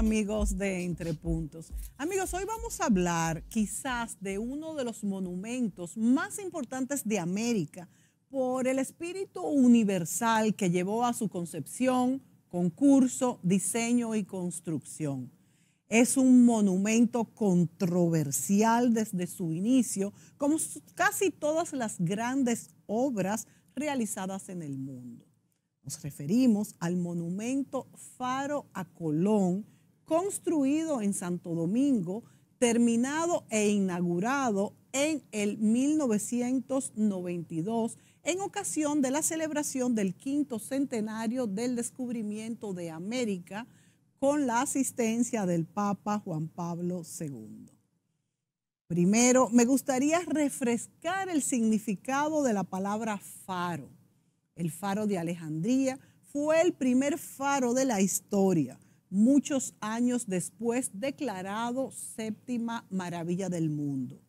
amigos de Entre Puntos. Amigos, hoy vamos a hablar quizás de uno de los monumentos más importantes de América por el espíritu universal que llevó a su concepción, concurso, diseño y construcción. Es un monumento controversial desde su inicio, como casi todas las grandes obras realizadas en el mundo. Nos referimos al monumento Faro a Colón, construido en Santo Domingo, terminado e inaugurado en el 1992 en ocasión de la celebración del quinto centenario del descubrimiento de América con la asistencia del Papa Juan Pablo II. Primero, me gustaría refrescar el significado de la palabra faro. El faro de Alejandría fue el primer faro de la historia muchos años después declarado séptima maravilla del mundo.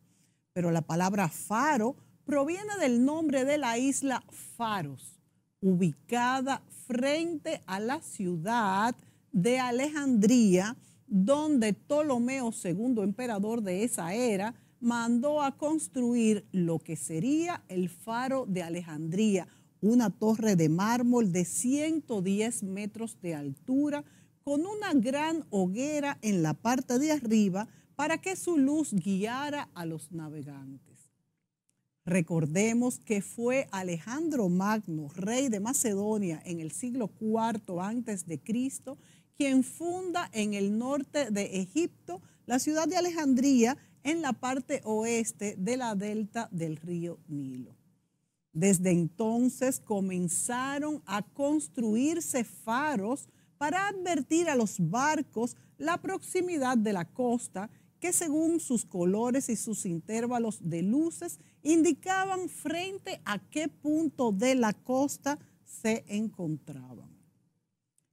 Pero la palabra faro proviene del nombre de la isla Faros, ubicada frente a la ciudad de Alejandría, donde Ptolomeo II, emperador de esa era, mandó a construir lo que sería el faro de Alejandría, una torre de mármol de 110 metros de altura con una gran hoguera en la parte de arriba para que su luz guiara a los navegantes. Recordemos que fue Alejandro Magno, rey de Macedonia en el siglo IV antes de Cristo, quien funda en el norte de Egipto la ciudad de Alejandría en la parte oeste de la delta del río Nilo. Desde entonces comenzaron a construirse faros para advertir a los barcos la proximidad de la costa que según sus colores y sus intervalos de luces indicaban frente a qué punto de la costa se encontraban.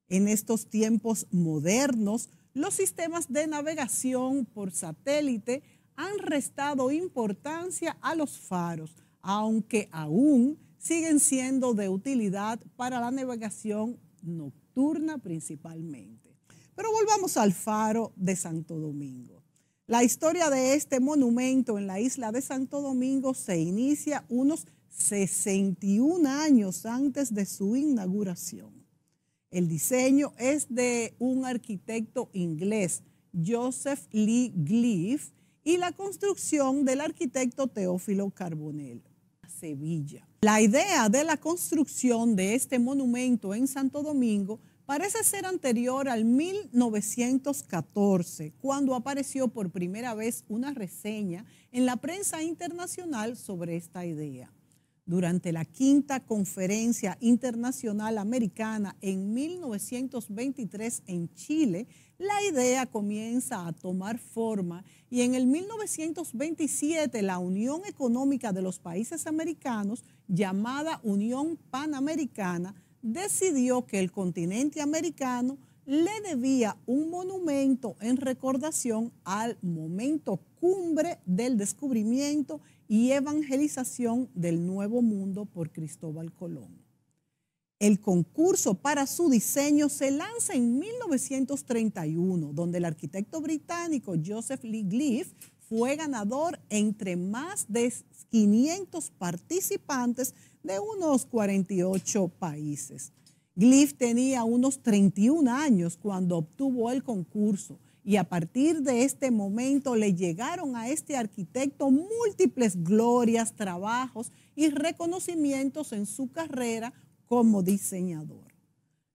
En estos tiempos modernos, los sistemas de navegación por satélite han restado importancia a los faros, aunque aún siguen siendo de utilidad para la navegación nocturna principalmente. Pero volvamos al faro de Santo Domingo. La historia de este monumento en la isla de Santo Domingo se inicia unos 61 años antes de su inauguración. El diseño es de un arquitecto inglés, Joseph Lee Gliff, y la construcción del arquitecto Teófilo Carbonell. Sevilla. La idea de la construcción de este monumento en Santo Domingo parece ser anterior al 1914, cuando apareció por primera vez una reseña en la prensa internacional sobre esta idea. Durante la quinta conferencia internacional americana en 1923 en Chile, la idea comienza a tomar forma y en el 1927 la Unión Económica de los Países Americanos, llamada Unión Panamericana, decidió que el continente americano le debía un monumento en recordación al momento cumbre del descubrimiento y evangelización del Nuevo Mundo por Cristóbal Colón. El concurso para su diseño se lanza en 1931, donde el arquitecto británico Joseph Lee Gliff fue ganador entre más de 500 participantes de unos 48 países. Gliff tenía unos 31 años cuando obtuvo el concurso y a partir de este momento le llegaron a este arquitecto múltiples glorias, trabajos y reconocimientos en su carrera como diseñador.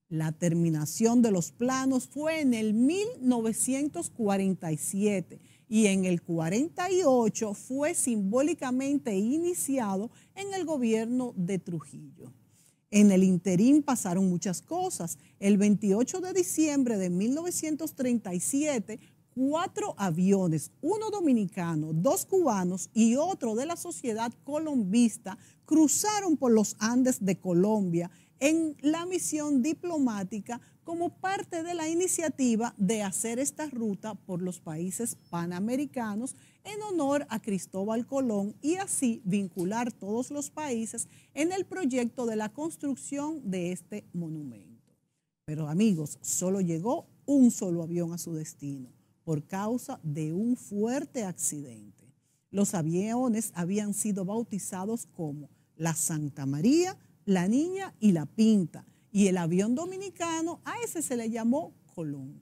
La terminación de los planos fue en el 1947 y en el 48 fue simbólicamente iniciado en el gobierno de Trujillo. En el interín pasaron muchas cosas. El 28 de diciembre de 1937 cuatro aviones, uno dominicano, dos cubanos y otro de la sociedad colombista, cruzaron por los Andes de Colombia en la misión diplomática como parte de la iniciativa de hacer esta ruta por los países panamericanos en honor a Cristóbal Colón y así vincular todos los países en el proyecto de la construcción de este monumento. Pero amigos, solo llegó un solo avión a su destino por causa de un fuerte accidente. Los aviones habían sido bautizados como la Santa María, la Niña y la Pinta. Y el avión dominicano, a ese se le llamó Colón.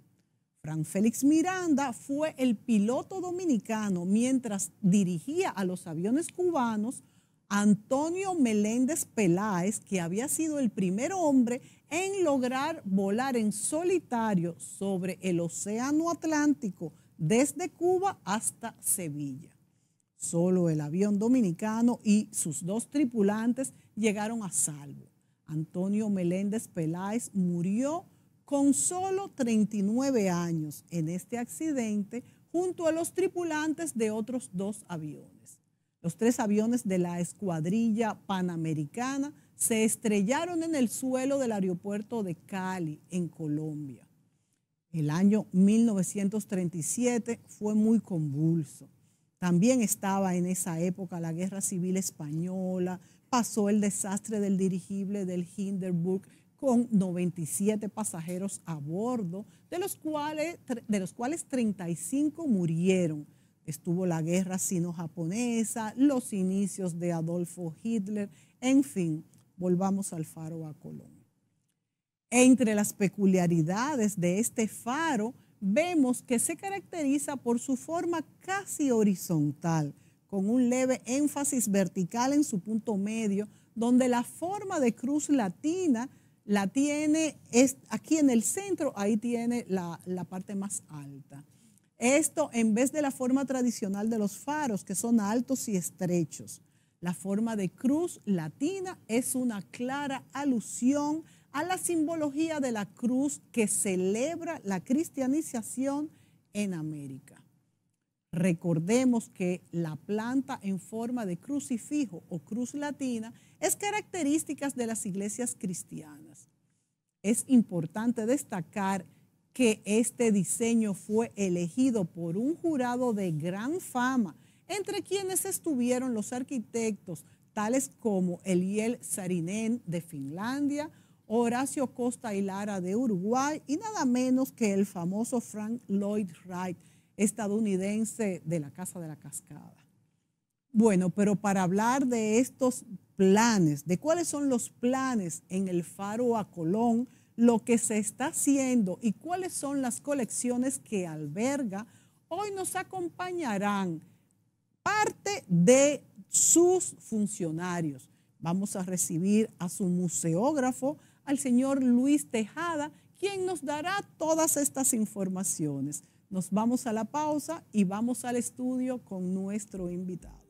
Fran Félix Miranda fue el piloto dominicano mientras dirigía a los aviones cubanos Antonio Meléndez Peláez, que había sido el primer hombre en lograr volar en solitario sobre el Océano Atlántico desde Cuba hasta Sevilla. Solo el avión dominicano y sus dos tripulantes llegaron a salvo. Antonio Meléndez Peláez murió con solo 39 años en este accidente junto a los tripulantes de otros dos aviones. Los tres aviones de la escuadrilla panamericana se estrellaron en el suelo del aeropuerto de Cali, en Colombia. El año 1937 fue muy convulso. También estaba en esa época la Guerra Civil Española, pasó el desastre del dirigible del Hindenburg con 97 pasajeros a bordo, de los cuales, de los cuales 35 murieron estuvo la guerra sino-japonesa, los inicios de Adolfo Hitler, en fin, volvamos al faro a Colón. Entre las peculiaridades de este faro vemos que se caracteriza por su forma casi horizontal, con un leve énfasis vertical en su punto medio, donde la forma de cruz latina la tiene aquí en el centro, ahí tiene la parte más alta. Esto en vez de la forma tradicional de los faros, que son altos y estrechos. La forma de cruz latina es una clara alusión a la simbología de la cruz que celebra la cristianización en América. Recordemos que la planta en forma de crucifijo o cruz latina es característica de las iglesias cristianas. Es importante destacar que este diseño fue elegido por un jurado de gran fama, entre quienes estuvieron los arquitectos tales como Eliel Sarinen de Finlandia, Horacio Costa y Lara de Uruguay y nada menos que el famoso Frank Lloyd Wright, estadounidense de la Casa de la Cascada. Bueno, pero para hablar de estos planes, de cuáles son los planes en el faro a Colón, lo que se está haciendo y cuáles son las colecciones que alberga, hoy nos acompañarán parte de sus funcionarios. Vamos a recibir a su museógrafo, al señor Luis Tejada, quien nos dará todas estas informaciones. Nos vamos a la pausa y vamos al estudio con nuestro invitado.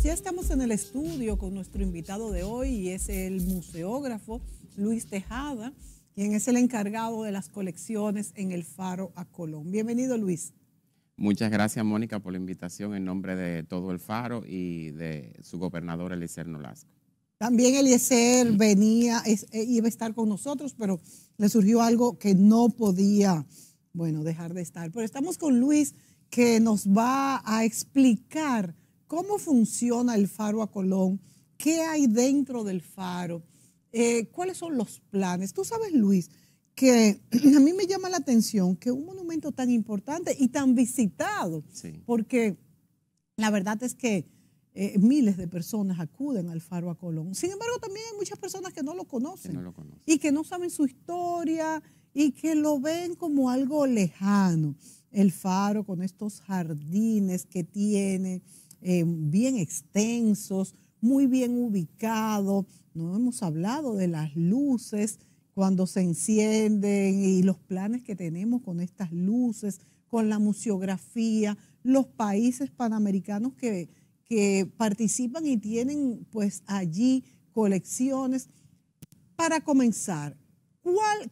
Pues ya estamos en el estudio con nuestro invitado de hoy y es el museógrafo Luis Tejada, quien es el encargado de las colecciones en el Faro a Colón. Bienvenido, Luis. Muchas gracias, Mónica, por la invitación en nombre de todo el Faro y de su gobernador, Eliezer Nolasco. También Eliezer venía, eh, iba a estar con nosotros, pero le surgió algo que no podía, bueno, dejar de estar. Pero estamos con Luis, que nos va a explicar ¿Cómo funciona el faro a Colón? ¿Qué hay dentro del faro? Eh, ¿Cuáles son los planes? Tú sabes, Luis, que a mí me llama la atención que un monumento tan importante y tan visitado, porque la verdad es que eh, miles de personas acuden al Faro a Colón. Sin embargo, también hay muchas personas que no lo conocen. y que no saben su historia y que lo ven como algo lejano. El faro con estos jardines que tiene, eh, bien extensos, muy bien ubicados. No hemos hablado de las luces cuando se encienden y los planes que tenemos con estas luces, con la museografía, los países panamericanos que, participan y tienen pues allí colecciones. Para comenzar,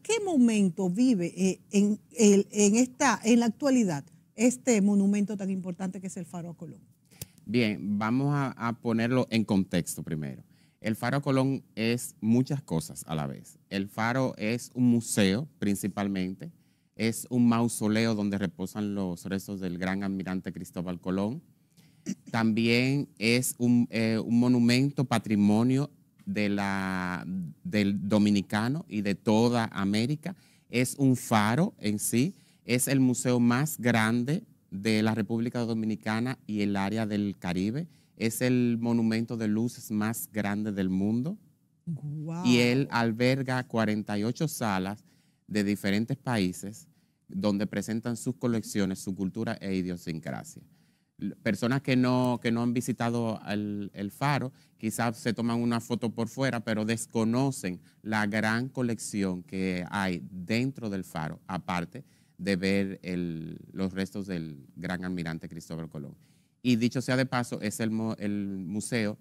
¿qué momento vive eh, en, en la actualidad este monumento tan importante que es el Faro a Colón? Bien, vamos a, ponerlo en contexto primero. El Faro Colón es muchas cosas a la vez. El Faro es un museo principalmente, es un mausoleo donde reposan los restos del gran almirante Cristóbal Colón. También es un, eh, monumento patrimonio del dominicano y de toda América. Es un faro en sí, es el museo más grande de la República Dominicana y el área del Caribe. Es el monumento de luces más grande del mundo. Y él alberga 48 salas de diferentes países donde presentan sus colecciones, su cultura e idiosincrasia. Personas que no, que no han visitado el, el faro quizás se toman una foto por fuera, pero desconocen la gran colección que hay dentro del faro, aparte de ver los restos del gran almirante Cristóbal Colón. Y dicho sea de paso, es el, museo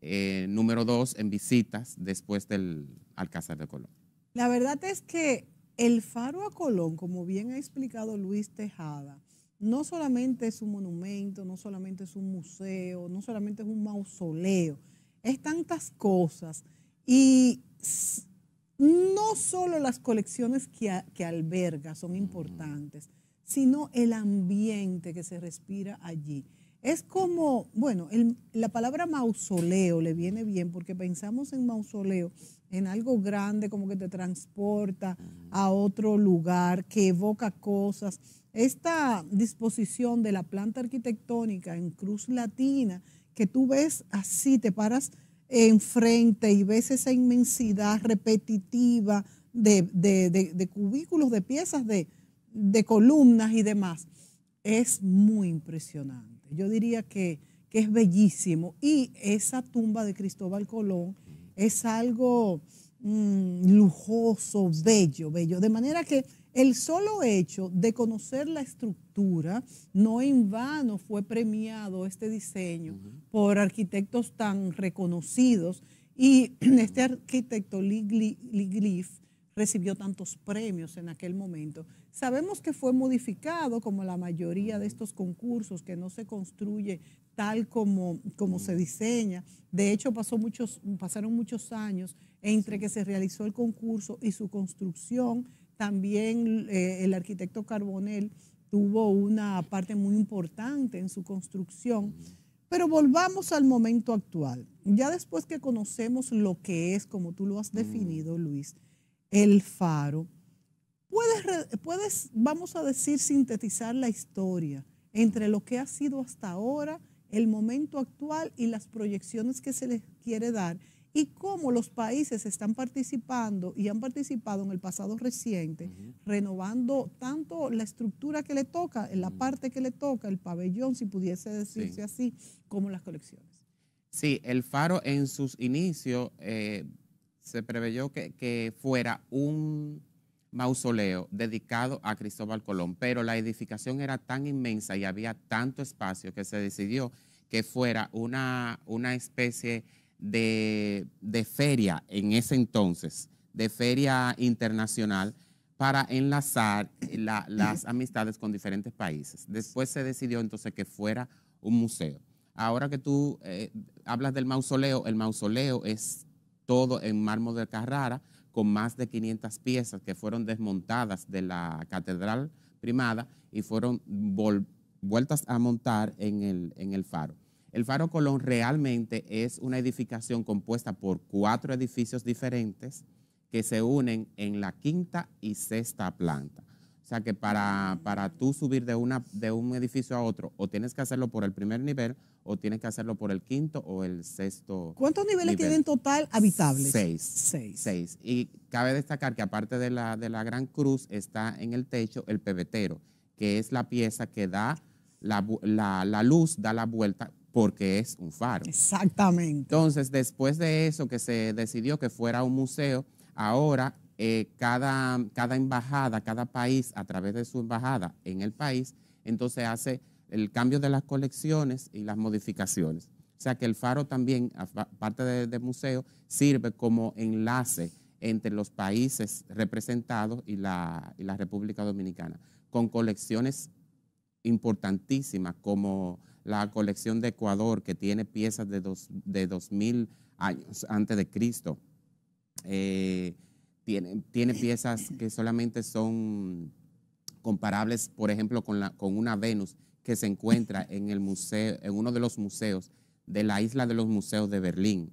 eh, número dos en visitas después del Alcázar de Colón. La verdad es que el faro a Colón, como bien ha explicado Luis Tejada, no solamente es un monumento, no solamente es un museo, no solamente es un mausoleo, es tantas cosas. Y no solo las colecciones que, alberga son importantes, sino el ambiente que se respira allí. Es como, bueno, la palabra mausoleo le viene bien porque pensamos en mausoleo, en algo grande como que te transporta a otro lugar, que evoca cosas. Esta disposición de la planta arquitectónica en Cruz Latina, que tú ves así, te paras enfrente y ves esa inmensidad repetitiva de, cubículos, de piezas, de, columnas y demás, es muy impresionante. Yo diría que, que es bellísimo. Y esa tumba de Cristóbal Colón es algo Mm, lujoso, bello, bello. De manera que el solo hecho de conocer la estructura, no en vano fue premiado este diseño por arquitectos tan reconocidos. Y este arquitecto Lee recibió tantos premios en aquel momento. Sabemos que fue modificado, como la mayoría de estos concursos, que no se construye tal como, se diseña. De hecho, pasó muchos, pasaron muchos años entre que se realizó el concurso y su construcción. También eh, el arquitecto Carbonel tuvo una parte muy importante en su construcción. Pero volvamos al momento actual. Ya después que conocemos lo que es, como tú lo has definido, Luis, el faro, puedes, puedes, vamos a decir, sintetizar la historia entre lo que ha sido hasta ahora, el momento actual y las proyecciones que se les quiere dar y cómo los países están participando y han participado en el pasado reciente, renovando tanto la estructura que le toca, la parte que le toca, el pabellón, si pudiese decirse así, como las colecciones. Sí, el faro en sus inicios eh, se preveyó que, fuera un mausoleo dedicado a Cristóbal Colón, pero la edificación era tan inmensa y había tanto espacio que se decidió que fuera una, una especie de, feria en ese entonces, de feria internacional, para enlazar eh, las amistades con diferentes países. Después se decidió entonces que fuera un museo. Ahora que tú eh, hablas del mausoleo, el mausoleo es todo en mármol de Carrara, con más de 500 piezas que fueron desmontadas de la catedral primada y fueron vueltas a montar el, en el faro. El Faro Colón realmente es una edificación compuesta por cuatro edificios diferentes que se unen en la quinta y sexta planta. O sea que para, tú subir de, una, de un edificio a otro, o tienes que hacerlo por el primer nivel, o tienes que hacerlo por el quinto o el sexto. ¿Cuántos niveles tienen en total habitables? Seis. Seis. Seis. Y cabe destacar que aparte de la, de la Gran Cruz está en el techo el pebetero, que es la pieza que da la luz, da la vuelta porque es un faro. Exactamente. Entonces, después de eso que se decidió que fuera un museo, ahora eh, cada, cada embajada, cada país, a través de su embajada en el país, entonces hace el cambio de las colecciones y las modificaciones. O sea que el faro también, aparte de, museo, sirve como enlace entre los países representados y la, y la República Dominicana, con colecciones importantísimas como la colección de Ecuador, que tiene piezas de, de 2000 años antes de Cristo. Eh, tiene, piezas que solamente son comparables, por ejemplo, con, la, con una Venus que se encuentra en, el museo, en uno de los museos de la isla de los museos de Berlín,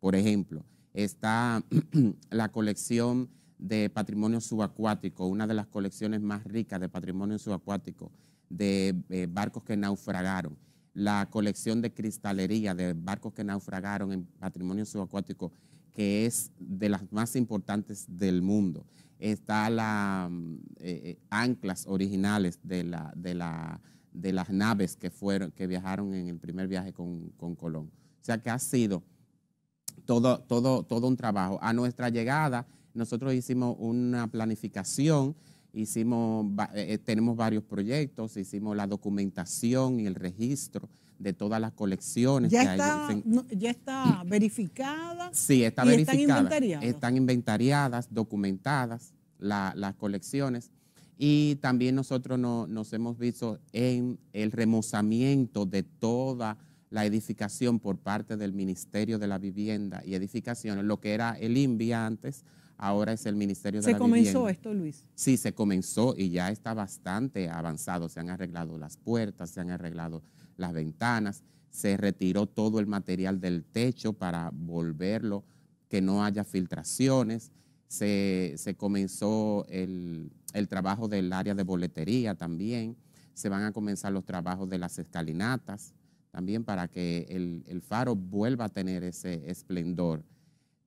por ejemplo. Está la colección de patrimonio subacuático, una de las colecciones más ricas de patrimonio subacuático, de eh, barcos que naufragaron la colección de cristalería de barcos que naufragaron en patrimonio subacuático, que es de las más importantes del mundo. Está la mm, eh, eh, anclas originales de, la, de, la, de las naves que, fueron, que viajaron en el primer viaje con, con Colón. O sea que ha sido todo, todo, todo un trabajo. A nuestra llegada, nosotros hicimos una planificación Hicimos, eh, eh, tenemos varios proyectos, hicimos la documentación y el registro de todas las colecciones. ¿Ya, está, ¿ya está verificada? Sí, está verificada. Están inventariadas. documentadas las colecciones. Y también nosotros no, nos hemos visto en el remozamiento de toda la edificación por parte del Ministerio de la Vivienda y Edificaciones, lo que era el INVI antes, ahora es el Ministerio de ¿Se comenzó esto, Luis? Sí, se comenzó y ya está bastante avanzado. Se han arreglado las puertas, se han arreglado las ventanas, se retiró todo el material del techo para volverlo, que no haya filtraciones. Se, comenzó el, trabajo del área de boletería también. Se van a comenzar los trabajos de las escalinatas también para que el faro vuelva a tener ese esplendor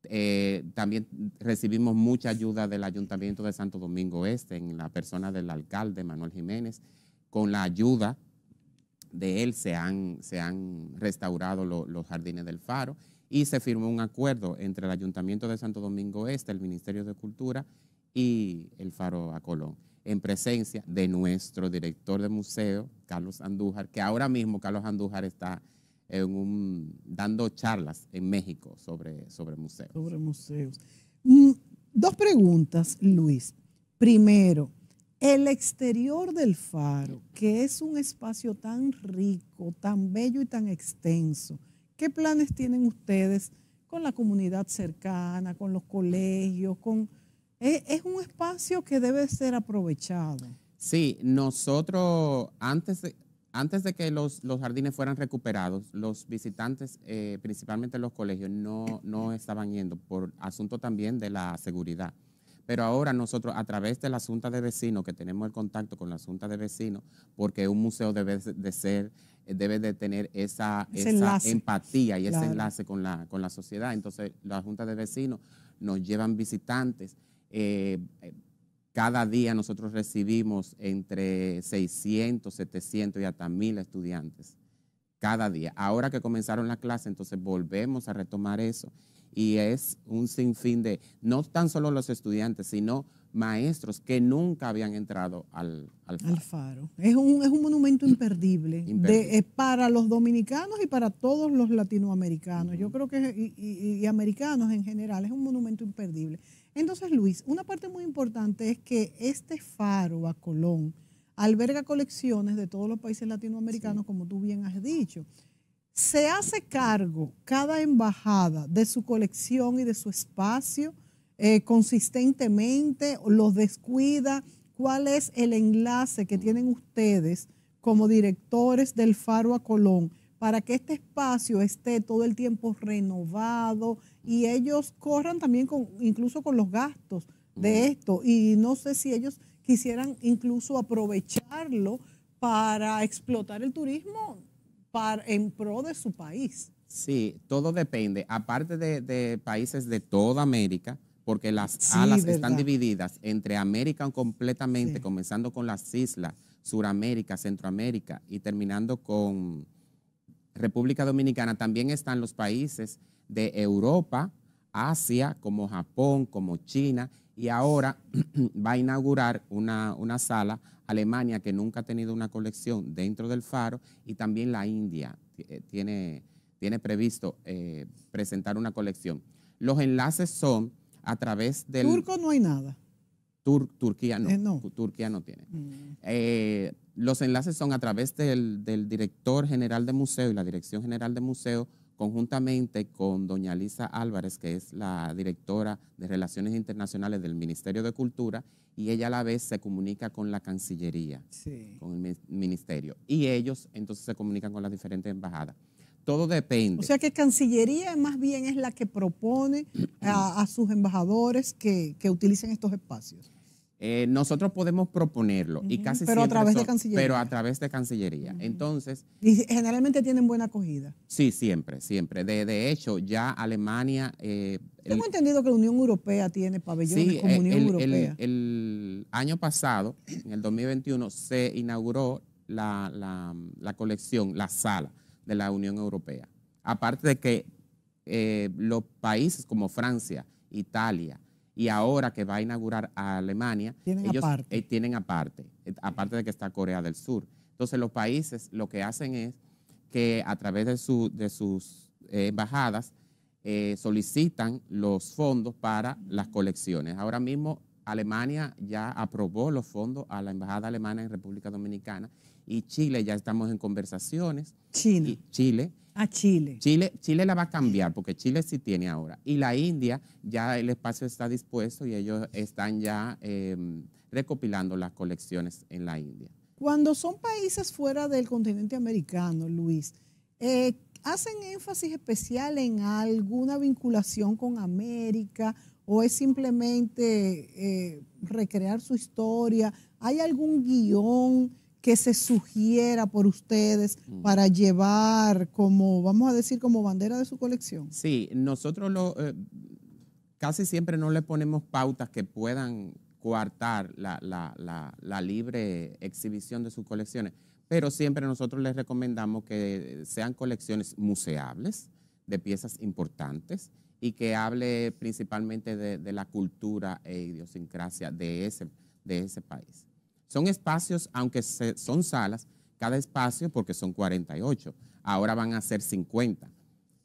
eh, también recibimos mucha ayuda del Ayuntamiento de Santo Domingo Este, en la persona del alcalde Manuel Jiménez. Con la ayuda de él se han, se han restaurado los jardines del faro y se firmó un acuerdo entre el Ayuntamiento de Santo Domingo Este, el Ministerio de Cultura y el faro a Colón, en presencia de nuestro director de museo, Carlos Andújar, que ahora mismo Carlos Andújar está un, dando charlas en México sobre, sobre museos. Sobre museos. Mm, dos preguntas, Luis. Primero, el exterior del faro, que es un espacio tan rico, tan bello y tan extenso, ¿qué planes tienen ustedes con la comunidad cercana, con los colegios? Con, es, es un espacio que debe ser aprovechado. Sí, nosotros antes, antes de que los, jardines fueran recuperados, los visitantes, eh, principalmente los colegios, no, no estaban yendo por asunto también de la seguridad. Pero ahora nosotros, a través de la Junta de Vecinos, que tenemos el contacto con la Junta de Vecinos, porque un museo debe de ser, eh, debe de tener esa, esa empatía y ese enlace con la, con la sociedad. Entonces, la Junta de Vecinos nos llevan visitantes. Eh, cada día nosotros recibimos entre 600, 700 y hasta 1000 estudiantes. Cada día. Ahora que comenzaron la clase, entonces volvemos a retomar eso. Y es un sinfín de, no tan solo los estudiantes, sino maestros que nunca habían entrado al, faro. Es, un, es un, monumento imperdible, para los dominicanos y para todos los latinoamericanos. Yo creo que, y, y americanos en general, es un monumento imperdible. Entonces, Luis, una parte muy importante es que este faro a Colón alberga colecciones de todos los países latinoamericanos, como tú bien has dicho. ¿Se hace cargo cada embajada de su colección y de su espacio eh, consistentemente? ¿Los descuida? ¿Cuál es el enlace que tienen ustedes como directores del Faro a Colón para que este espacio esté todo el tiempo renovado y ellos corran también con, incluso con los gastos de esto. Y no sé si ellos quisieran incluso aprovecharlo para explotar el turismo para, en pro de su país. Sí, todo depende. Aparte de, países de toda América, porque las alas están divididas entre América completamente, comenzando con las islas, Suramérica, Centroamérica y terminando con República Dominicana también están los países de Europa, Asia, como Japón, como China, y ahora va a inaugurar una, sala Alemania que nunca ha tenido una colección dentro del faro y también la India eh, tiene, tiene previsto eh, presentar una colección. Los enlaces son a través del... Turco no hay nada. Turquía no. Eh, Turquía no tiene. Mm. Eh, los enlaces son a través del, director general de museo y la dirección general de museo, conjuntamente con doña Lisa Álvarez, que es la directora de Relaciones Internacionales del Ministerio de Cultura, y ella a la vez se comunica con la Cancillería, con el ministerio. Y ellos entonces se comunican con las diferentes embajadas. Todo depende. O sea que Cancillería más bien es la que propone a, sus embajadores que, utilicen estos espacios. Eh, nosotros podemos proponerlo y casi pero a través de Cancillería. Pero a través de Cancillería. Entonces. Y generalmente tienen buena acogida. Sí, siempre, siempre. De, hecho, ya Alemania. Eh, Tengo entendido que la Unión Europea tiene pabellones como eh, Unión Europea. El, año pasado, en el 2021, se inauguró la, la colección, la sala de la Unión Europea. Aparte de que eh, los países como Francia, Italia y ahora que va a inaugurar a Alemania, ellos eh, tienen aparte, eh, aparte de que está Corea del Sur. Entonces los países lo que hacen es que a través de, sus embajadas solicitan los fondos para las colecciones. Ahora mismo Alemania ya aprobó los fondos a la Embajada Alemana en República Dominicana y Chile, ya estamos en conversaciones. ¿Chile? Chile. A ah, Chile. Chile. Chile la va a cambiar porque Chile sí tiene ahora. Y la India, ya el espacio está dispuesto y ellos están ya em, recopilando las colecciones en la India. Cuando son países fuera del continente americano, Luis, eh, ¿hacen énfasis especial en alguna vinculación con América o es simplemente eh, recrear su historia? ¿Hay algún guión? que se sugiera por ustedes mm. para llevar como, vamos a decir, como bandera de su colección? Sí, nosotros eh, casi siempre no le ponemos pautas que puedan coartar la, libre exhibición de sus colecciones, pero siempre nosotros les recomendamos que sean colecciones museables de piezas importantes y que hable principalmente de, de la cultura e idiosincrasia de ese, de ese país. Son espacios, aunque son salas, cada espacio, porque son 48. Ahora van a ser 50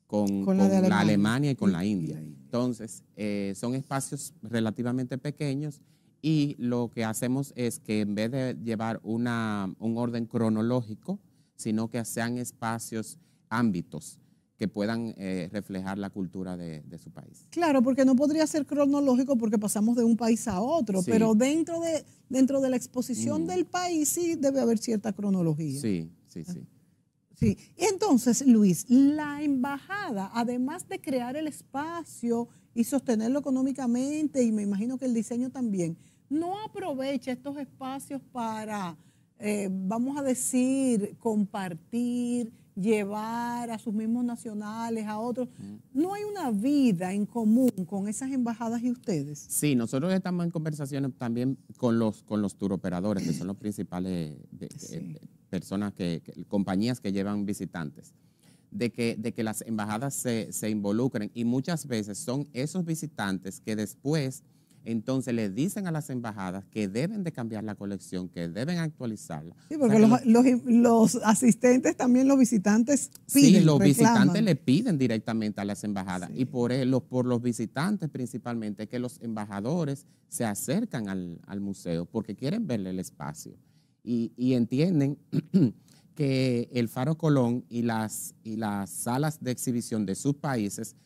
con, la, Alemania. y con la India. Entonces, eh, son espacios relativamente pequeños y lo que hacemos es que en vez de llevar una, un orden cronológico, sino que sean espacios, ámbitos que puedan eh, reflejar la cultura de, su país. Claro, porque no podría ser cronológico porque pasamos de un país a otro, pero dentro de, dentro de la exposición mm. del país sí debe haber cierta cronología. Sí, sí, ah. sí. Sí, entonces Luis, la embajada, además de crear el espacio y sostenerlo económicamente, y me imagino que el diseño también, no aprovecha estos espacios para, eh, vamos a decir, compartir, llevar a sus mismos nacionales, a otros. Mm. ¿No hay una vida en común con esas embajadas y ustedes? Sí, nosotros estamos en conversaciones también con los, con los turoperadores, que son los principales personas, compañías que llevan visitantes, de que, de que las embajadas se, se involucren y muchas veces son esos visitantes que después entonces les dicen a las embajadas que deben de cambiar la colección, que deben actualizarla. Sí, porque los, asistentes también, los visitantes piden. Sí, los visitantes le piden directamente a las embajadas y por, e, los, por los visitantes principalmente que los embajadores se acercan al, museo porque quieren verle el espacio y, entienden que el Faro Colón y las salas de exhibición de sus países –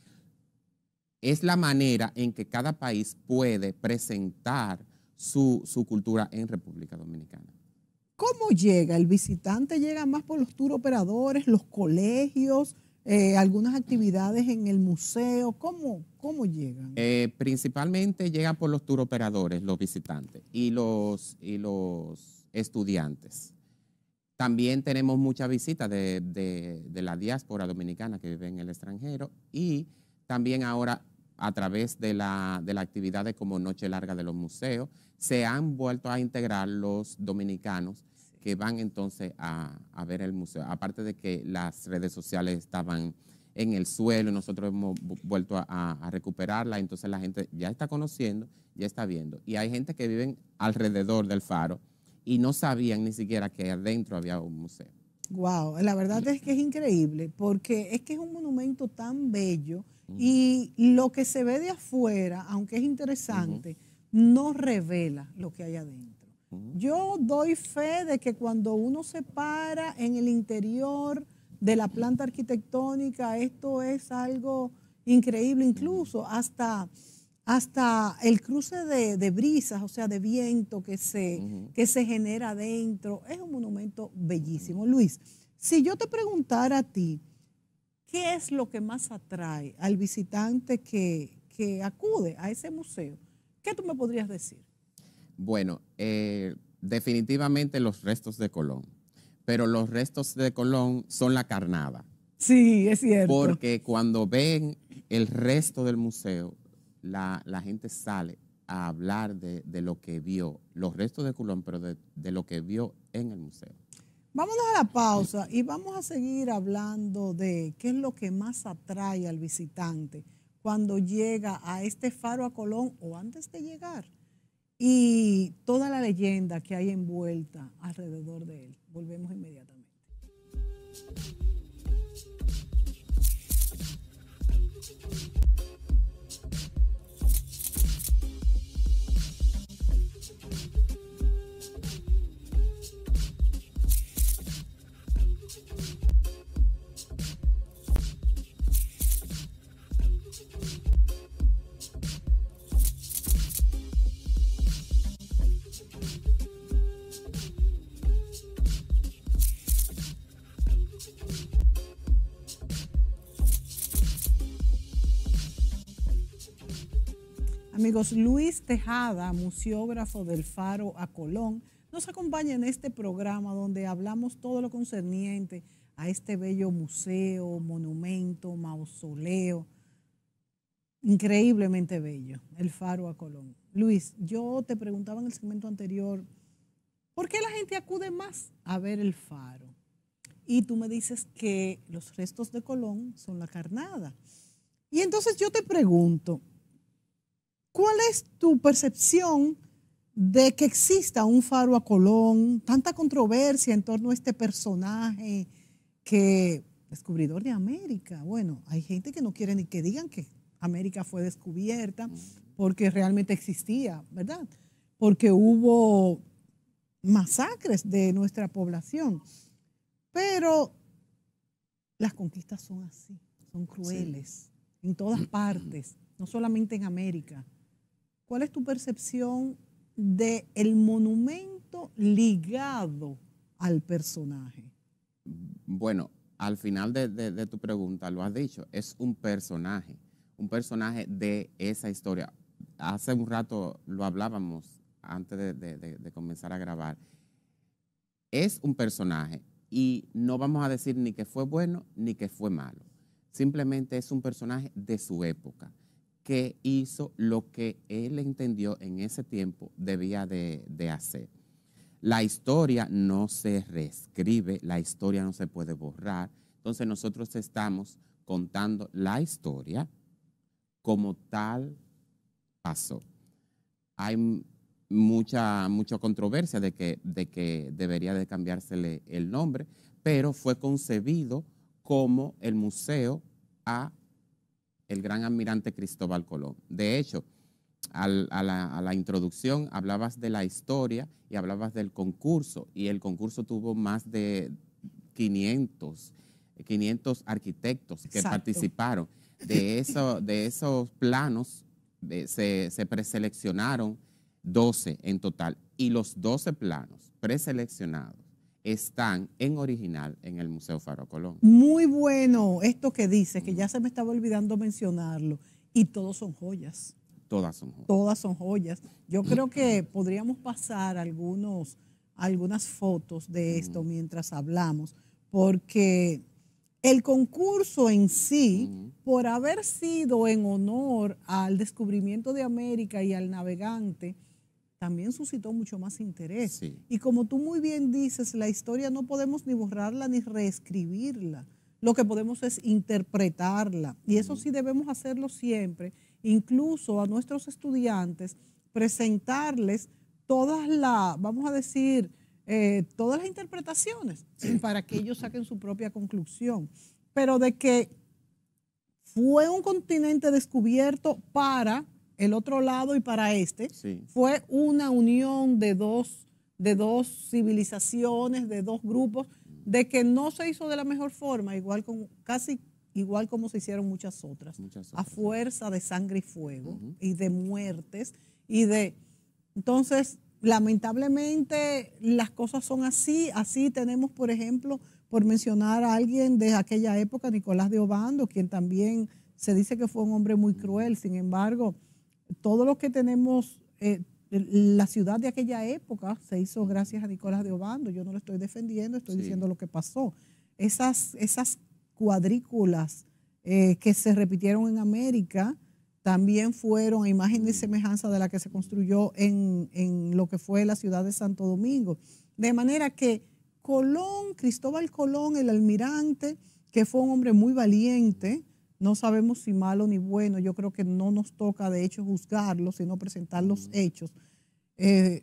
es la manera en que cada país puede presentar su, cultura en República Dominicana. ¿Cómo llega? ¿El visitante llega más por los tour operadores, los colegios, eh, algunas actividades en el museo? ¿Cómo, cómo llegan? Eh, principalmente llega por los tour operadores, los visitantes y los, y los estudiantes. También tenemos muchas visitas de, la diáspora dominicana que vive en el extranjero y también ahora a través de la, de la actividades como Noche Larga de los Museos, se han vuelto a integrar los dominicanos que van entonces a, ver el museo. Aparte de que las redes sociales estaban en el suelo, nosotros hemos vuelto a, recuperarla, entonces la gente ya está conociendo, ya está viendo. Y hay gente que viven alrededor del faro y no sabían ni siquiera que adentro había un museo. Wow, la verdad es que es increíble, porque es que es un monumento tan bello y lo que se ve de afuera, aunque es interesante, no revela lo que hay adentro. Yo doy fe de que cuando uno se para en el interior de la planta arquitectónica, esto es algo increíble, incluso hasta, hasta el cruce de, brisas, o sea, de viento que se, que se genera adentro. Es un monumento bellísimo. Luis, si yo te preguntara a ti, ¿qué es lo que más atrae al visitante que, acude a ese museo? ¿Qué tú me podrías decir? Bueno, eh, definitivamente los restos de Colón, pero los restos de Colón son la carnada. Sí, es cierto. Porque cuando ven el resto del museo, la, gente sale a hablar de, lo que vio, los restos de Colón, pero de lo que vio en el museo. Vámonos a la pausa y vamos a seguir hablando de qué es lo que más atrae al visitante cuando llega a este faro a Colón o antes de llegar y toda la leyenda que hay envuelta alrededor de él. Volvemos inmediatamente. Amigos, Luis Tejada, museógrafo del Faro a Colón, nos acompaña en este programa donde hablamos todo lo concerniente a este bello museo, monumento, mausoleo, increíblemente bello, el Faro a Colón. Luis, yo te preguntaba en el segmento anterior, ¿por qué la gente acude más a ver el Faro? Y tú me dices que los restos de Colón son la carnada. Y entonces yo te pregunto, ¿Cuál es tu percepción de que exista un faro a Colón? Tanta controversia en torno a este personaje que descubridor de América. Bueno, hay gente que no quiere ni que digan que América fue descubierta porque realmente existía, ¿verdad? Porque hubo masacres de nuestra población. Pero las conquistas son así, son crueles, en todas mm, mm, mm. partes, no solamente en América. ¿Cuál es tu percepción del el monumento ligado al personaje? Bueno, al final de, tu pregunta lo has dicho, es un personaje, un personaje de esa historia. Hace un rato lo hablábamos antes de comenzar a grabar. Es un personaje y no vamos a decir ni que fue bueno ni que fue malo. Simplemente es un personaje de su época que hizo lo que él entendió en ese tiempo debía de, hacer. La historia no se reescribe, la historia no se puede borrar. Entonces nosotros estamos contando la historia como tal pasó. Hay mucha, mucha controversia de que, de que debería de cambiársele el nombre, pero fue concebido como el museo a el gran almirante Cristóbal Colón. De hecho, a, la, introducción hablabas de la historia y hablabas del concurso, y el concurso tuvo más de 500, 500 arquitectos que participaron. De, eso, de esos planos se preseleccionaron 12 en total, y los 12 planos preseleccionados están en original en el Museo Faro Colón. Muy bueno esto que dice, que ya se me estaba olvidando mencionarlo. Y todos son joyas. Todas son joyas. Todas son joyas. Yo creo que podríamos pasar algunos, algunas fotos de esto mientras hablamos, porque el concurso en sí, por haber sido en honor al descubrimiento de América y al navegante, también suscitó mucho más interés. Y como tú muy bien dices, la historia no podemos ni borrarla ni reescribirla. Lo que podemos es interpretarla. Y eso sí debemos hacerlo siempre, incluso a nuestros estudiantes, presentarles todas las, vamos a decir, eh, todas las interpretaciones para que ellos saquen su propia conclusión. Pero de que fue un continente descubierto para el otro lado y para este, fue una unión de dos, de dos civilizaciones, de dos grupos, de que no se hizo de la mejor forma, igual con, casi igual como se hicieron muchas otras, a fuerza de sangre y fuego y de muertes y de... Entonces, lamentablemente las cosas son así, así tenemos, por ejemplo, por mencionar a alguien de aquella época, Nicolás de Obando, quien también se dice que fue un hombre muy cruel, sin embargo, todo lo que tenemos, eh, la ciudad de aquella época se hizo gracias a Nicolás de Obando. Yo no lo estoy defendiendo, estoy diciendo lo que pasó. Esas, esas cuadrículas eh, que se repitieron en América también fueron a imagen de mm. semejanza de la que se construyó en lo que fue la ciudad de Santo Domingo. De manera que Colón, Cristóbal Colón, el almirante, que fue un hombre muy valiente, no sabemos si malo ni bueno, yo creo que no nos toca de hecho juzgarlo, sino presentar los mm. hechos. Eh,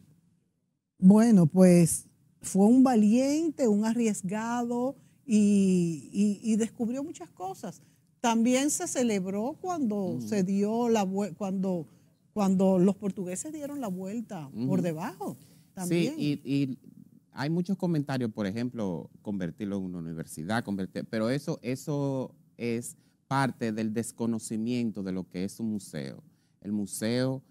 bueno, pues fue un valiente, un arriesgado y, descubrió muchas cosas. También se celebró cuando mm. se dio la cuando cuando los portugueses dieron la vuelta por debajo. Sí, y, hay muchos comentarios, por ejemplo, convertirlo en una universidad, pero eso eso es parte del desconocimiento de lo que es un museo. El museo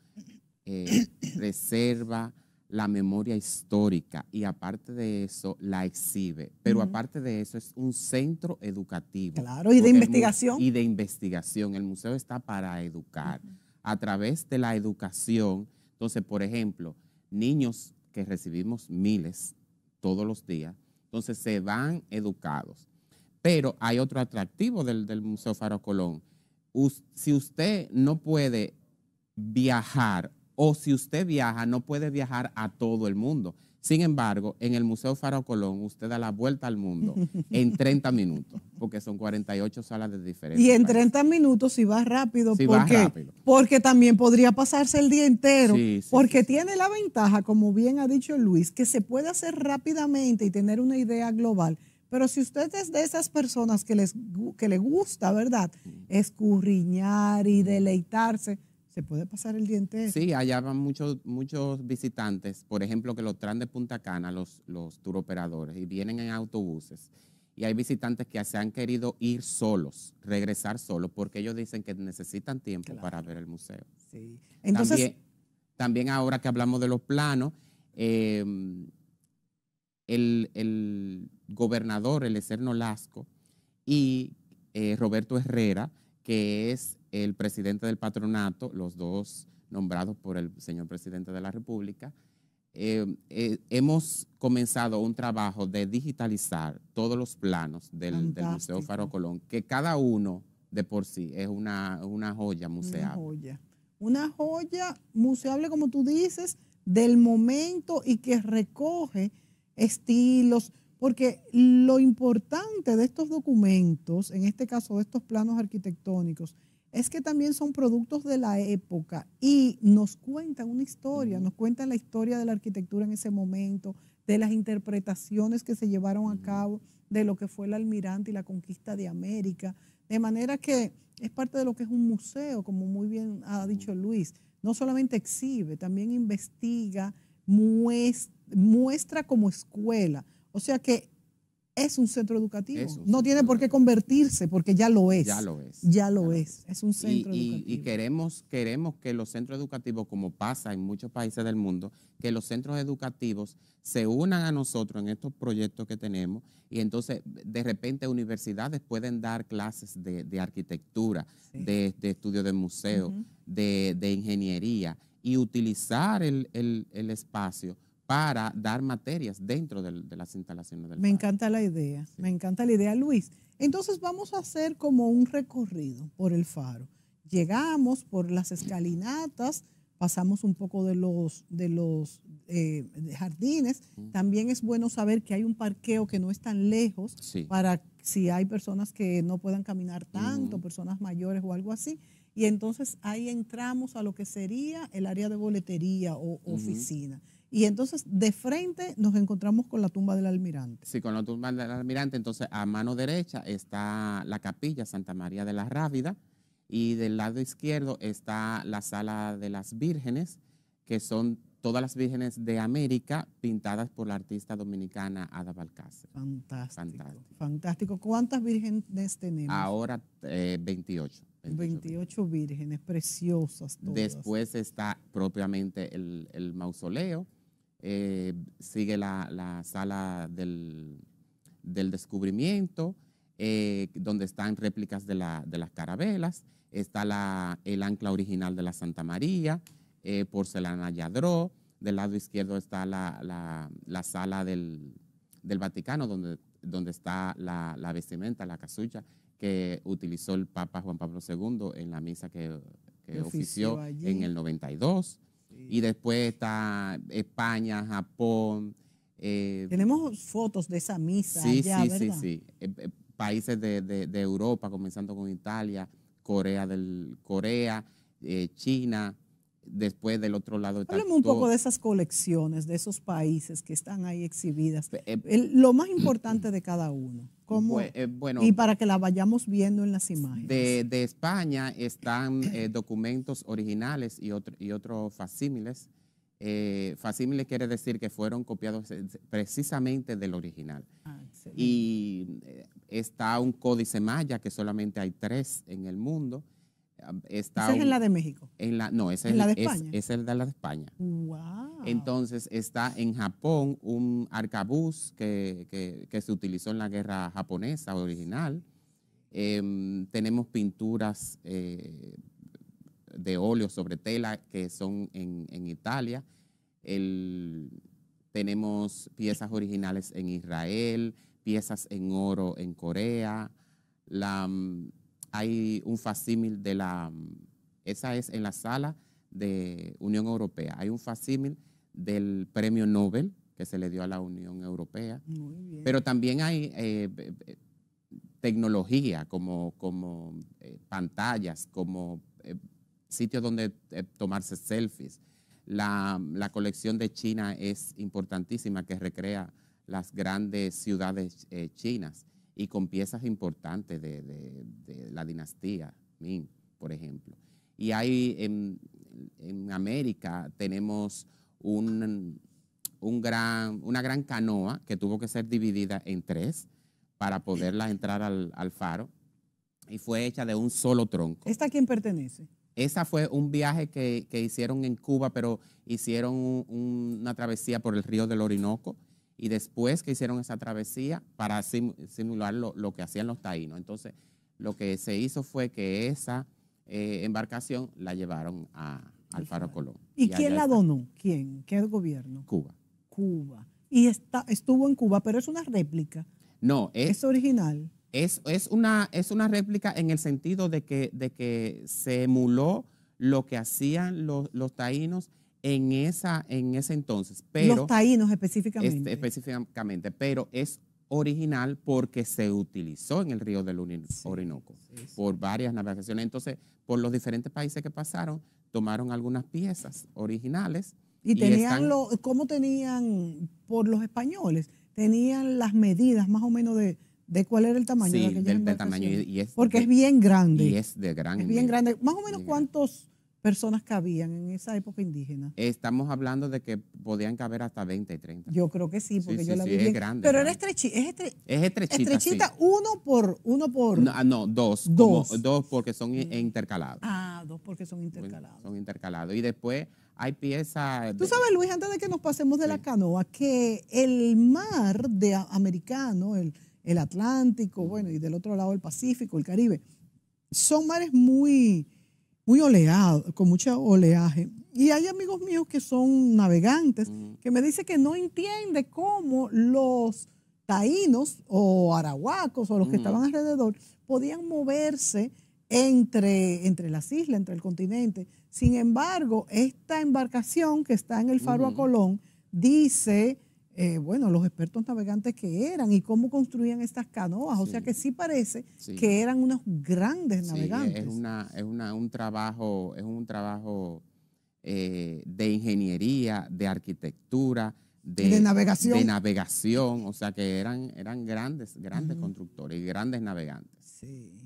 eh, reserva la memoria histórica y aparte de eso la exhibe. Pero aparte de eso es un centro educativo. Claro, y de investigación. Y de investigación. El museo está para educar. A través de la educación, entonces, por ejemplo, niños que recibimos miles todos los días, entonces se van educados. Pero hay otro atractivo del, Museo Faro Colón. si usted no puede viajar o si usted viaja, no puede viajar a todo el mundo. Sin embargo, en el Museo Faro Colón usted da la vuelta al mundo en 30 minutos, porque son 48 salas de diferencia. Y en 30 minutos si va rápido, porque, porque también podría pasarse el día entero, porque tiene la ventaja, como bien ha dicho Luis, que se puede hacer rápidamente y tener una idea global pero si usted es de esas personas que les que le gusta, ¿verdad? Escurriñar y deleitarse, se puede pasar el diente Sí, allá van muchos, muchos visitantes, por ejemplo, que los traen de Punta Cana los, los turoperadores y vienen en autobuses. Y hay visitantes que se han querido ir solos, regresar solos, porque ellos dicen que necesitan tiempo para ver el museo. Sí. Entonces, también, ahora que hablamos de los planos, eh, el, gobernador, el eserno Lasco, y eh, Roberto Herrera, que es el presidente del patronato, los dos nombrados por el señor presidente de la República, eh, eh, hemos comenzado un trabajo de digitalizar todos los planos del, Museo Faro Colón, que cada uno de por sí es una, joya museable. Una joya museable, como tú dices, del momento y que recoge estilos, porque lo importante de estos documentos, en este caso de estos planos arquitectónicos, es que también son productos de la época y nos cuentan una historia, nos cuentan la historia de la arquitectura en ese momento, de las interpretaciones que se llevaron a cabo, de lo que fue el almirante y la conquista de América. De manera que es parte de lo que es un museo, como muy bien ha dicho Luis. No solamente exhibe, también investiga, muestra muestra como escuela. O sea que es un centro educativo. no tiene por qué convertirse porque ya lo es. Ya lo es. Ya lo, es. es. un centro y, educativo. Y, queremos, queremos que los centros educativos, como pasa en muchos países del mundo, que los centros educativos se unan a nosotros en estos proyectos que tenemos y entonces de repente universidades pueden dar clases de, arquitectura, de, estudio de museo, de, ingeniería y utilizar el, el espacio para dar materias dentro de, las instalaciones del Me encanta la idea, me encanta la idea, Luis. Entonces vamos a hacer como un recorrido por el faro. Llegamos por las escalinatas, pasamos un poco de los, de los eh, jardines. También es bueno saber que hay un parqueo que no es tan lejos para si hay personas que no puedan caminar tanto, personas mayores o algo así. Y entonces ahí entramos a lo que sería el área de boletería o oficina. Y entonces de frente nos encontramos con la tumba del almirante. Sí, con la tumba del almirante. Entonces a mano derecha está la capilla Santa María de la Rábida y del lado izquierdo está la sala de las vírgenes, que son todas las vírgenes de América pintadas por la artista dominicana Ada Balcácer. Fantástico. Fantástico. ¿Cuántas vírgenes tenemos? Ahora 28. Eh, 28 vírgenes preciosas. Todas. Después está propiamente el mausoleo, eh, sigue la, sala del, del descubrimiento, eh, donde están réplicas de, las carabelas, está la, el ancla original de la Santa María, eh, porcelana Yadró, del lado izquierdo está la, sala del, Vaticano, donde, donde está la, vestimenta, la casucha que utilizó el Papa Juan Pablo II en la misa que, ofició en el 92. Y después está España, Japón. Eh, Tenemos fotos de esa misa. Sí, sí, sí, sí, eh, eh, países de, Europa, comenzando con Italia, Corea del Corea, China, después del otro lado. Está un poco de esas colecciones, de esos países que están ahí exhibidas. Eh, lo más importante de cada uno. Eh, y para que la vayamos viendo en las imágenes. De, España están eh, documentos originales y, otros facímiles. facímiles quiere decir que fueron copiados precisamente del original. Ah, y está un códice maya que solamente hay tres en el mundo esa es en la de México. En la, no, esa es, la de España. Es, de la de España. Entonces está en Japón un arcabuz que, se utilizó en la guerra japonesa original. Em, tenemos pinturas eh, de óleo sobre tela que son en, Italia. tenemos piezas originales en Israel, piezas en oro en Corea. La, mm, hay un facímil de la, esa es en la sala de Unión Europea, hay un facímil del premio Nobel que se le dio a la Unión Europea, pero también hay eh, eh, tecnología como, como eh, pantallas, como sitios donde tomarse selfies. La, la, colección de China es importantísima, que recrea las grandes ciudades chinas y con piezas importantes de, la dinastía Ming, por ejemplo. Y hay en, América tenemos un, gran, una gran canoa que tuvo que ser dividida en tres para poderla entrar al, faro y fue hecha de un solo tronco. ¿Esta a quién pertenece? Esa fue un viaje que, hicieron en Cuba, pero hicieron una travesía por el río del Orinoco y después que hicieron esa travesía para simular lo, que hacían los taínos. Entonces, lo que se hizo fue que esa eh, embarcación la llevaron al Faro Colón. ¿Y, quién la donó? ¿Quién? ¿Qué gobierno? Cuba. Cuba. Y está, estuvo en Cuba, pero es una réplica. No, es, original. Es, es, una, es una réplica en el sentido de que, de que se emuló lo que hacían los taínos en, esa, en ese entonces. Pero, Los taínos específicamente. específicamente, pero es original porque se utilizó en el río del Orinoco por varias navegaciones. Entonces, por los diferentes países que pasaron, tomaron algunas piezas originales. Y, tenían lo, ¿cómo tenían por los españoles? Tenían las medidas más o menos de, cuál era el tamaño del, Porque es bien grande. Y es de gran. Es bien grande. Más o menos cuántos personas cabían en esa época indígena? Estamos hablando de que podían caber hasta 20 y 30. Yo creo que sí, porque yo la vi. es grande. Pero era estrechita. Es, estrechita. Estrechita uno por. Uno por no, ah, dos. Dos. dos porque son mm. intercalados. Ah, dos porque son intercalados. Son intercalados. Y después hay piezas. Tú sabes, Luis, antes de que nos pasemos de la canoa, que el mar de americano, el, el Atlántico, bueno, y del otro lado el Pacífico, el Caribe, son mares muy muy oleado, con mucho oleaje. Y hay amigos míos que son navegantes mm. que me dicen que no entiende cómo los taínos o arahuacos o los que mm. estaban alrededor podían moverse entre, entre las islas, entre el continente. Sin embargo, esta embarcación que está en el Faro a mm. Colón dice eh, bueno, los expertos navegantes que eran y cómo construían estas canoas. O sea que sí parece que eran unos grandes sí, navegantes. Es, una, es una, un trabajo, es un trabajo eh, de ingeniería, de arquitectura, de, navegación. O sea que eran, eran grandes, grandes constructores y grandes navegantes.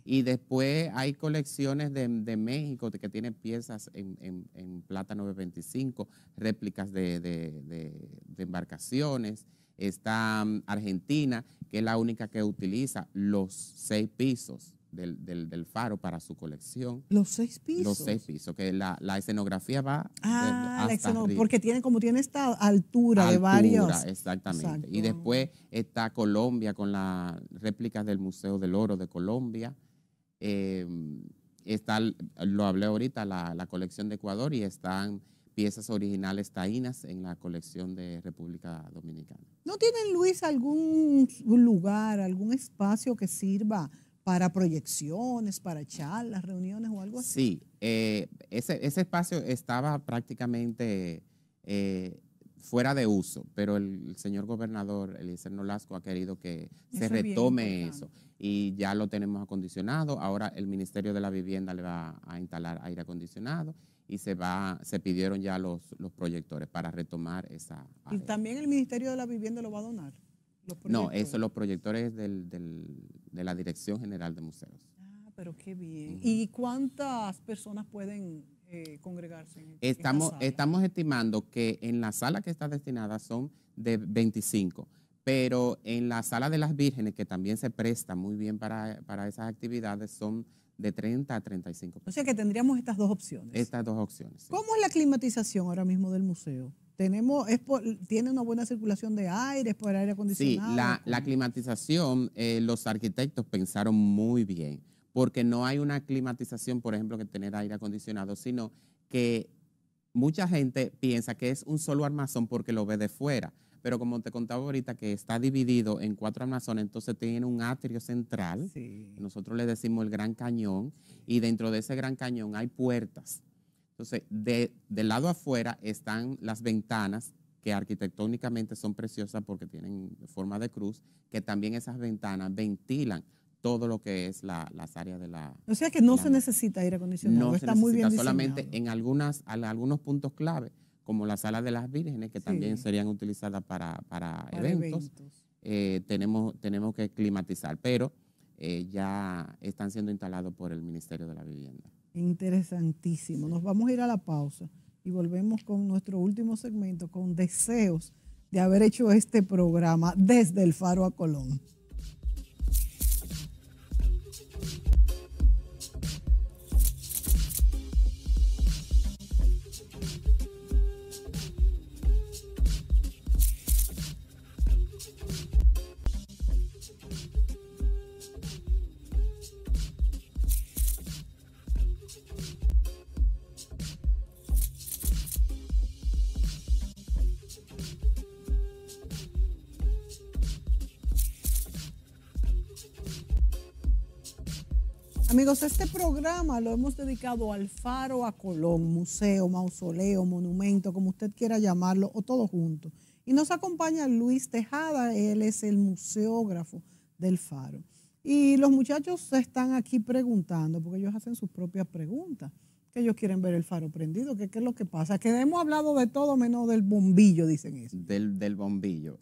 Y después hay colecciones de, México que tienen piezas en, plata 925, réplicas de, embarcaciones. Está mm, Argentina, que es la única que utiliza los seis pisos del, faro para su colección. Los seis pisos. Los seis pisos, que la, escenografía va. Ah, hasta la porque tiene como tiene esta altura, de varios. Exactamente. Y después está Colombia con la réplicas del Museo del Oro de Colombia. Em, está, lo hablé ahorita, la, la, colección de Ecuador y están piezas originales taínas en la colección de República Dominicana. ¿No tienen, Luis, algún lugar, algún espacio que sirva para proyecciones, para charlas, reuniones o algo así. Sí, eh, ese, ese, espacio estaba prácticamente eh, fuera de uso, pero el, señor gobernador el Eliezer Nolasco ha querido que se retome eso y ya lo tenemos acondicionado. Ahora el Ministerio de la Vivienda le va a instalar aire acondicionado y se va se pidieron ya los, los proyectores para retomar esa y también el Ministerio de la Vivienda lo va a donar. no, eso los proyectores del de la Dirección General de Museos. Ah, pero qué bien. ¿Y cuántas personas pueden eh, congregarse? En, estamos, estamos estimando que en la sala que está destinada son de 25, pero en la sala de las vírgenes, que también se presta muy bien para, esas actividades, son de 30 a 35. O sea que tendríamos estas dos opciones. Estas dos opciones. ¿Cómo es la climatización ahora mismo del museo? tenemos es tiene una buena circulación de aire, es por aire acondicionado. Sí, la, climatización, eh, los arquitectos pensaron muy bien, porque no hay una climatización, por ejemplo, que tener aire acondicionado, sino que mucha gente piensa que es un solo armazón porque lo ve de fuera, pero como te contaba ahorita que está dividido en cuatro armazones, entonces tienen un atrio central, nosotros le decimos el gran cañón, y dentro de ese gran cañón hay puertas entonces, de, del lado afuera están las ventanas que arquitectónicamente son preciosas porque tienen forma de cruz, que también esas ventanas ventilan todo lo que es las áreas de la... O sea que no se necesita aire acondicionado, no está muy bien diseñado. Solamente en, algunas, algunos puntos clave, como la sala de las vírgenes, que también serían utilizadas para, eventos, eh, tenemos, tenemos que climatizar, pero eh, ya están siendo instalados por el Ministerio de la Vivienda. Interesantísimo. Nos vamos a ir a la pausa y volvemos con nuestro último segmento, con deseos de haber hecho este programa desde el Faro a Colón. Amigos, este programa lo hemos dedicado al faro, a Colón, museo, mausoleo, monumento, como usted quiera llamarlo, o todo junto. Y nos acompaña Luis Tejada, él es el museógrafo del faro. Y los muchachos están aquí preguntando, porque ellos hacen sus propias preguntas, que ellos quieren ver el faro prendido, que qué es lo que pasa, que hemos hablado de todo menos del bombillo, dicen eso. Del, del bombillo.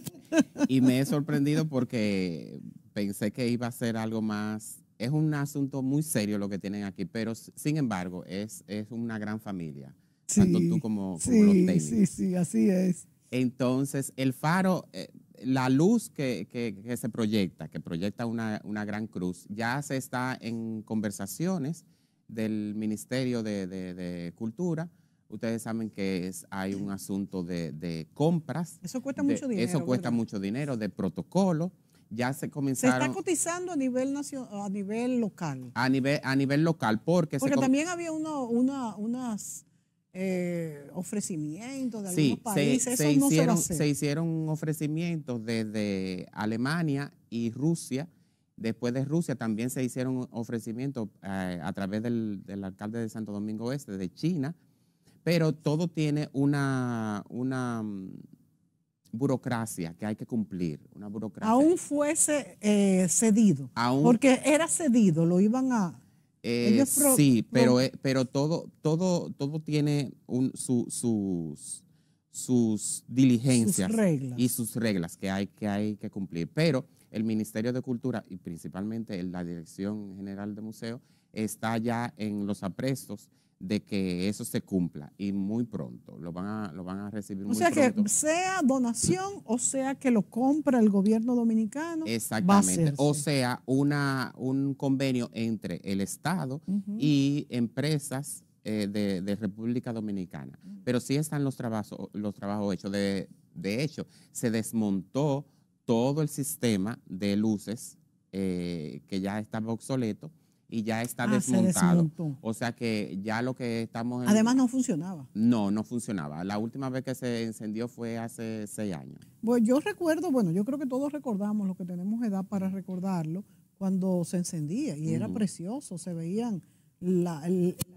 y me he sorprendido porque pensé que iba a ser algo más es un asunto muy serio lo que tienen aquí, pero sin embargo es, una gran familia, tanto tú como, sí, los Sí, sí, así es. Entonces, el faro, eh, la luz que, que, se proyecta, que proyecta una, gran cruz, ya se está en conversaciones del Ministerio de, Cultura. Ustedes saben que hay un asunto de, compras. Eso cuesta mucho dinero. Eso cuesta mucho dinero, de protocolo ya se comenzaron. Se está cotizando a nivel nacional, a nivel local. A nivel, a nivel local, porque. Porque también había uno, unas eh, ofrecimientos de algunos países. Se, se hicieron, se, hicieron ofrecimientos desde Alemania y Rusia. Después de Rusia también se hicieron ofrecimientos eh, a través del, del, alcalde de Santo Domingo Este, de China, pero todo tiene una, una mm, burocracia que hay que cumplir, una Aún fuese eh, cedido, porque era cedido, lo iban a... Eh, sí, pero, eh, pero todo, todo, todo tiene sus, sus diligencias y sus reglas que hay, que hay que cumplir. Pero el Ministerio de Cultura y principalmente la Dirección General de Museo está ya en los aprestos de que eso se cumpla y muy pronto lo van a, lo van a recibir. O sea que sea donación o sea que lo compra el gobierno dominicano. Exactamente. o sea, una, un convenio entre el Estado y empresas eh, de, República Dominicana. Pero sí están los trabajos, los trabajos hechos. De, hecho, se desmontó todo el sistema de luces eh, que ya estaba obsoleto y ya está desmontado. o sea que ya lo que estamos... Además no funcionaba. No, no funcionaba. La última vez que se encendió fue hace seis años. Bueno, yo recuerdo, bueno, yo creo que todos recordamos, lo que tenemos edad para recordarlo, cuando se encendía y era precioso, se veían la,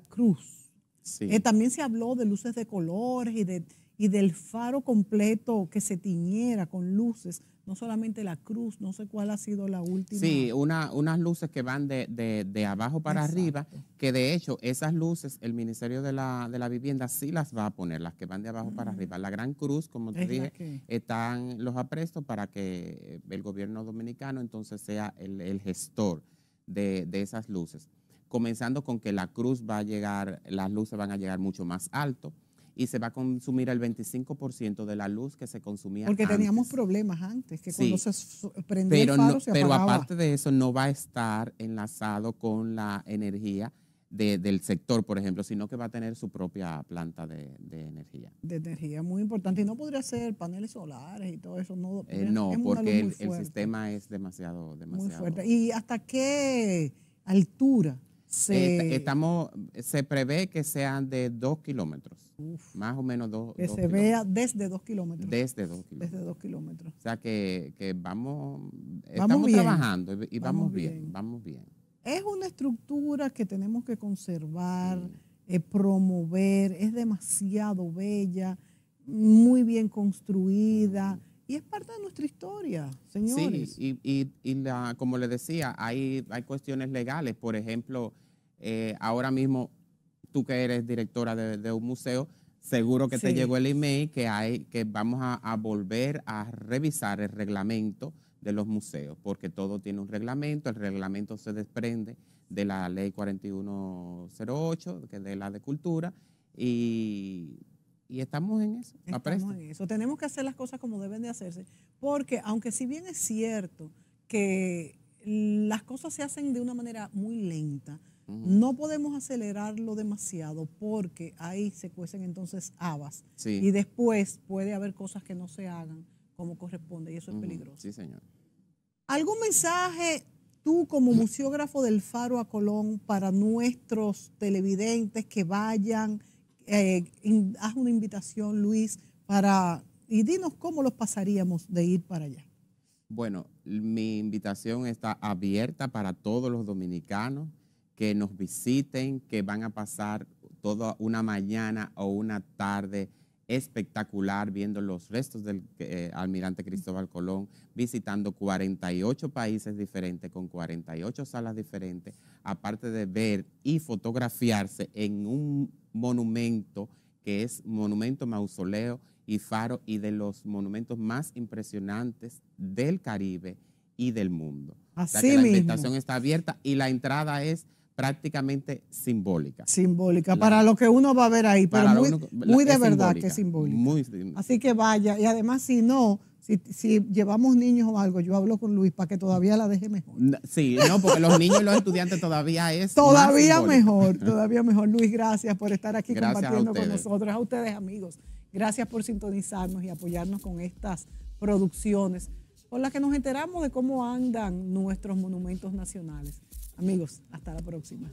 cruz. Sí. Eh, también se habló de luces de colores y, de, y del faro completo que se tiñera con luces no solamente la cruz, no sé cuál ha sido la última. Sí, una, unas luces que van de, abajo para arriba, que de hecho esas luces el Ministerio de la, de la, Vivienda sí las va a poner, las que van de abajo para mm. arriba. La Gran Cruz, como te dije, están los aprestos para que el gobierno dominicano entonces sea el, gestor de, de esas luces. Comenzando con que la cruz va a llegar, las luces van a llegar mucho más alto y se va a consumir el 25% de la luz que se consumía Porque teníamos problemas antes, que cuando se prendía pero el faro Pero aparte de eso, no va a estar enlazado con la energía del sector, por ejemplo, sino que va a tener su propia planta de, energía. De energía, muy importante. Y no podría ser paneles solares y todo eso. No, eh, no porque el, sistema es demasiado, demasiado... fuerte. ¿Y hasta qué altura estamos, se prevé que sean de dos kilómetros, más o menos dos. Que se vea desde dos kilómetros. Desde dos kilómetros. Desde O sea que, vamos, estamos trabajando y, vamos, bien, vamos bien. Es una estructura que tenemos que conservar, eh, promover, es demasiado bella, muy bien construida. Y es parte de nuestra historia, señores. Sí, y, y, y la, como le decía, hay, hay cuestiones legales. Por ejemplo, eh, ahora mismo, tú que eres directora de, un museo, seguro que te llegó el email que, hay, que vamos a, volver a revisar el reglamento de los museos, porque todo tiene un reglamento, el reglamento se desprende de la ley 4108, que es de la de cultura, y, y estamos en eso. Estamos en eso. Tenemos que hacer las cosas como deben de hacerse, porque aunque si bien es cierto que las cosas se hacen de una manera muy lenta, Mm. No podemos acelerarlo demasiado porque ahí se cuecen entonces habas y después puede haber cosas que no se hagan como corresponde y eso es peligroso. Sí, señor. ¿Algún mensaje tú como museógrafo del Faro a Colón para nuestros televidentes que vayan? Eh, haz una invitación, Luis, para y dinos cómo los pasaríamos de ir para allá. Bueno, mi invitación está abierta para todos los dominicanos que nos visiten, que van a pasar toda una mañana o una tarde espectacular viendo los restos del eh, almirante Cristóbal Colón, visitando 48 países diferentes con 48 salas diferentes, aparte de ver y fotografiarse en un monumento que es monumento mausoleo y faro y de los monumentos más impresionantes del Caribe y del mundo. Así la invitación está abierta y la entrada es prácticamente simbólica. Simbólica, para lo que uno va a ver ahí, pero muy, de verdad que es simbólica. Así que vaya, y además si no, si, si, llevamos niños o algo, yo hablo con Luis para que todavía la deje mejor. Sí, no, porque los niños y los estudiantes todavía es. Todavía mejor, todavía mejor. Luis, gracias por estar aquí compartiendo con nosotros. A ustedes, amigos, gracias por sintonizarnos y apoyarnos con estas producciones por las que nos enteramos de cómo andan nuestros monumentos nacionales. Amigos, hasta la próxima.